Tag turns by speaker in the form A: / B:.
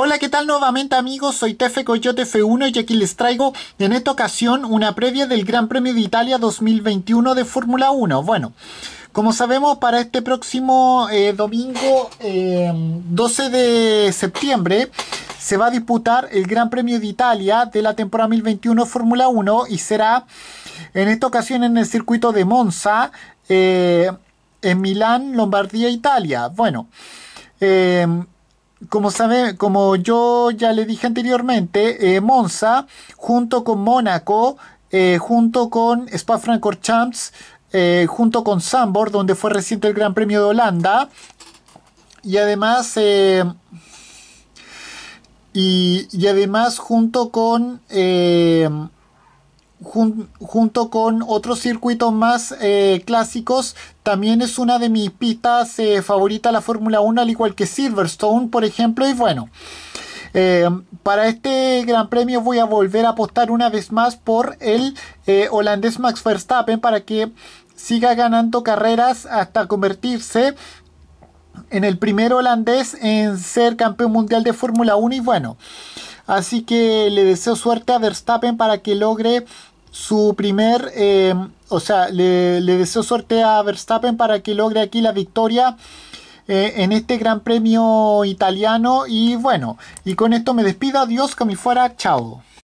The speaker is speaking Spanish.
A: Hola, ¿qué tal nuevamente amigos? Soy Tefe Coyote F1 y aquí les traigo en esta ocasión una previa del Gran Premio de Italia 2021 de Fórmula 1. Bueno, como sabemos para este próximo eh, domingo 12 em, de septiembre se va a disputar el Gran Premio de Italia de la temporada 2021 Fórmula 1 y será en esta ocasión en el circuito de Monza, eh, en Milán, Lombardía, Italia. Bueno, em, como, sabe, como yo ya le dije anteriormente, eh, Monza junto con Mónaco, eh, junto con Spa-Francorchamps, eh, junto con Sambor, donde fue reciente el Gran Premio de Holanda, y además eh, y, además junto con junto con otros circuitos más eh, clásicos, también es una de mis pistas eh, favoritas la Fórmula 1, al igual que Silverstone, por ejemplo, y bueno. Eh, para este Gran Premio voy a volver a apostar una vez más por el eh, holandés Max Verstappen para que siga ganando carreras hasta convertirse en el primer holandés en ser campeón mundial de Fórmula 1 y bueno. Así que le deseo suerte a Verstappen para que logre su primer, eh, o sea, le, deseo suerte a Verstappen para que logre aquí la victoria eh, en este Gran Premio italiano. Y bueno, y con esto me despido, adiós, como fuera, chao.